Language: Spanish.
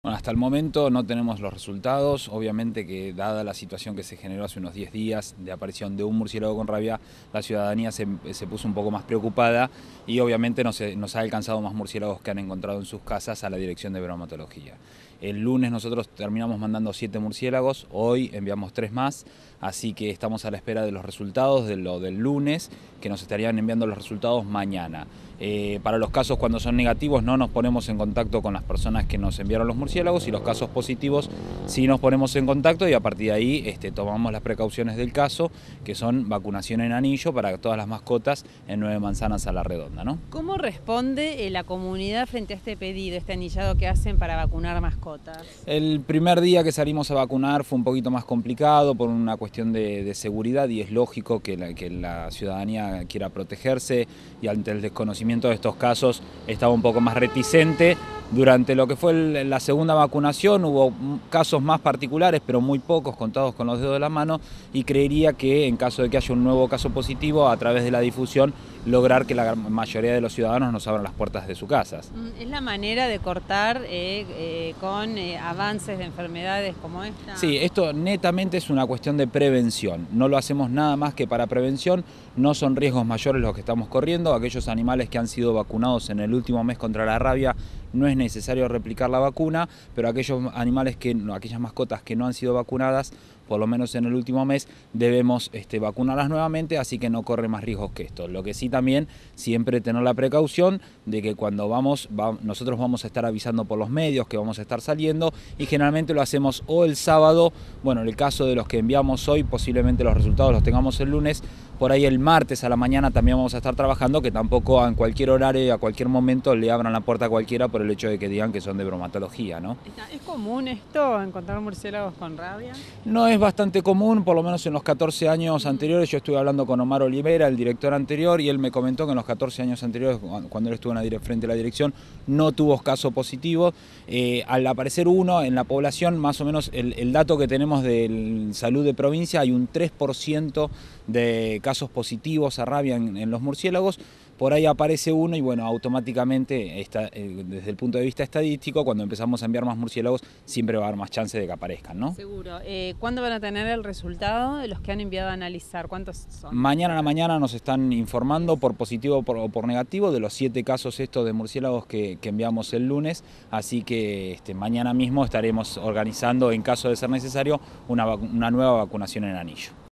Bueno, hasta el momento no tenemos los resultados, obviamente que dada la situación que se generó hace unos 10 días de aparición de un murciélago con rabia, la ciudadanía se, puso un poco más preocupada y obviamente nos, nos, ha alcanzado más murciélagos que han encontrado en sus casas a la dirección de bromatología. El lunes nosotros terminamos mandando 7 murciélagos, hoy enviamos 3 más, así que estamos a la espera de los resultados de lo del lunes, que nos estarían enviando los resultados mañana. Eh, para los casos cuando son negativos no nos ponemos en contacto con las personas que nos enviaron los murciélagos, y los casos positivos sí nos ponemos en contacto y a partir de ahí este, tomamos las precauciones del caso, que son vacunación en anillo para todas las mascotas en Nueve Manzanas a la Redonda. ¿no? ¿Cómo responde eh, la comunidad frente a este pedido, este anillado que hacen para vacunar mascotas? El primer día que salimos a vacunar fue un poquito más complicado por una cuestión de, seguridad y es lógico que que la ciudadanía quiera protegerse y ante el desconocimiento de estos casos estaba un poco más reticente durante lo que fue la segunda segunda vacunación, hubo casos más particulares, pero muy pocos, contados con los dedos de la mano, y creería que en caso de que haya un nuevo caso positivo, a través de la difusión, lograr que la mayoría de los ciudadanos nos abran las puertas de sus casas. Mm, es la manera de cortar eh, eh, con eh, avances de enfermedades como esta. Sí, esto netamente es una cuestión de prevención. No lo hacemos nada más que para prevención. No son riesgos mayores los que estamos corriendo. Aquellos animales que han sido vacunados en el último mes contra la rabia no es necesario replicar la vacuna, pero aquellos animales que, aquellas mascotas que no han sido vacunadas por lo menos en el último mes, debemos este, vacunarlas nuevamente, así que no corre más riesgos que esto. Lo que sí también, siempre tener la precaución de que cuando vamos, nosotros vamos a estar avisando por los medios que vamos a estar saliendo y generalmente lo hacemos o el sábado, bueno, en el caso de los que enviamos hoy, posiblemente los resultados los tengamos el lunes, por ahí el martes a la mañana también vamos a estar trabajando, que tampoco en cualquier horario y a cualquier momento le abran la puerta a cualquiera por el hecho de que digan que son de bromatología, ¿no? ¿Es común esto, encontrar murciélagos con rabia? No es bastante común, por lo menos en los 14 años anteriores, yo estuve hablando con Omar Olivera, el director anterior, y él me comentó que en los 14 años anteriores, cuando él estuvo en la frente a la dirección, no tuvo caso positivo eh, al aparecer uno en la población, más o menos el, dato que tenemos de salud de provincia, hay un 3% de casos positivos a rabia en, los murciélagos por ahí aparece uno y bueno, automáticamente está, eh, desde el punto de vista estadístico, cuando empezamos a enviar más murciélagos, siempre va a haber más chance de que aparezcan, ¿no? Seguro. Eh, a tener el resultado de los que han enviado a analizar? ¿Cuántos son? Mañana a la mañana nos están informando por positivo o por, negativo de los siete casos estos de murciélagos que, enviamos el lunes, así que este, mañana mismo estaremos organizando, en caso de ser necesario, una, una nueva vacunación en anillo.